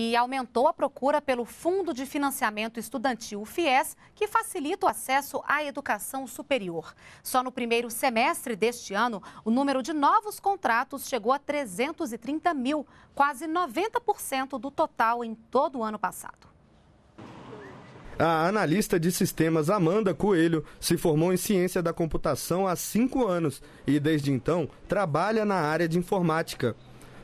e aumentou a procura pelo Fundo de Financiamento Estudantil, o FIES, que facilita o acesso à educação superior. Só no primeiro semestre deste ano, o número de novos contratos chegou a 330 mil, quase 90% do total em todo o ano passado. A analista de sistemas Amanda Coelho se formou em ciência da computação há cinco anos e, desde então, trabalha na área de informática.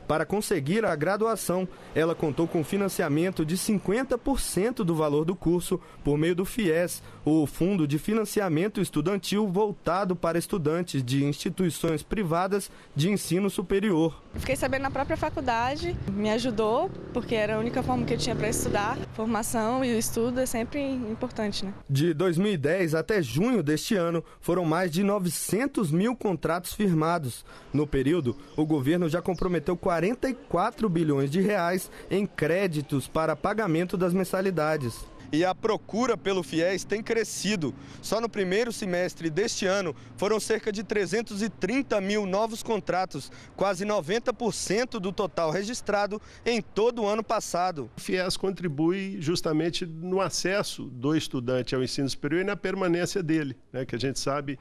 Para conseguir a graduação, ela contou com financiamento de 50% do valor do curso por meio do FIES, o Fundo de Financiamento Estudantil voltado para estudantes de instituições privadas de ensino superior. Fiquei sabendo na própria faculdade, me ajudou, porque era a única forma que eu tinha para estudar. Formação e o estudo é sempre importante, né? De 2010 até junho deste ano, foram mais de 900 mil contratos firmados. No período, o governo já comprometeu 40 44 bilhões de reais em créditos para pagamento das mensalidades e a procura pelo fiéis tem crescido. Só no primeiro semestre deste ano foram cerca de 330 mil novos contratos, quase 90% do total registrado em todo o ano passado. O fiéis contribui justamente no acesso do estudante ao ensino superior e na permanência dele, né, que a gente sabe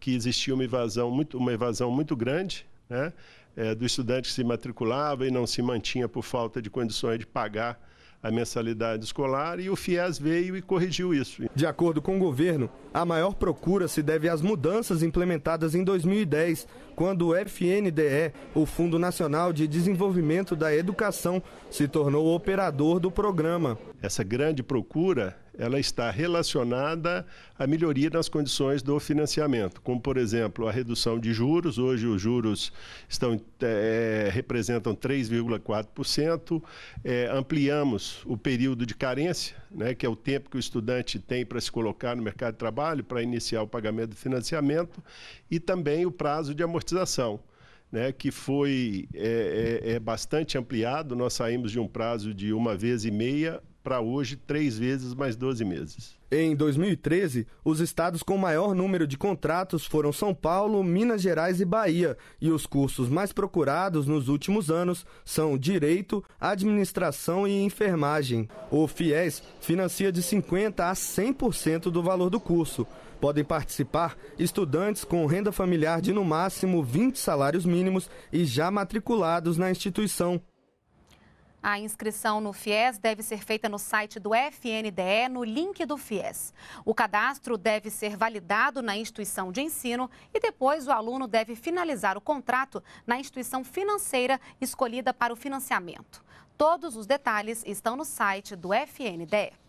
que existia uma evasão muito, uma evasão muito grande né? É, do estudante que se matriculava e não se mantinha por falta de condições de pagar a mensalidade escolar e o FIES veio e corrigiu isso. De acordo com o governo, a maior procura se deve às mudanças implementadas em 2010, quando o FNDE, o Fundo Nacional de Desenvolvimento da Educação, se tornou operador do programa. Essa grande procura ela está relacionada à melhoria nas condições do financiamento, como por exemplo a redução de juros. Hoje os juros estão é, representam 3,4%. É, ampliamos o período de carência, né, que é o tempo que o estudante tem para se colocar no mercado de trabalho para iniciar o pagamento do financiamento e também o prazo de amortização. Né, que foi é, é, é, bastante ampliado. Nós saímos de um prazo de uma vez e meia para hoje, três vezes mais 12 meses. Em 2013, os estados com maior número de contratos foram São Paulo, Minas Gerais e Bahia, e os cursos mais procurados nos últimos anos são Direito, Administração e Enfermagem. O FIES financia de 50% a 100% do valor do curso. Podem participar estudantes com renda familiar de no máximo 20 salários mínimos e já matriculados na instituição. A inscrição no FIES deve ser feita no site do FNDE, no link do FIES. O cadastro deve ser validado na instituição de ensino e depois o aluno deve finalizar o contrato na instituição financeira escolhida para o financiamento. Todos os detalhes estão no site do FNDE.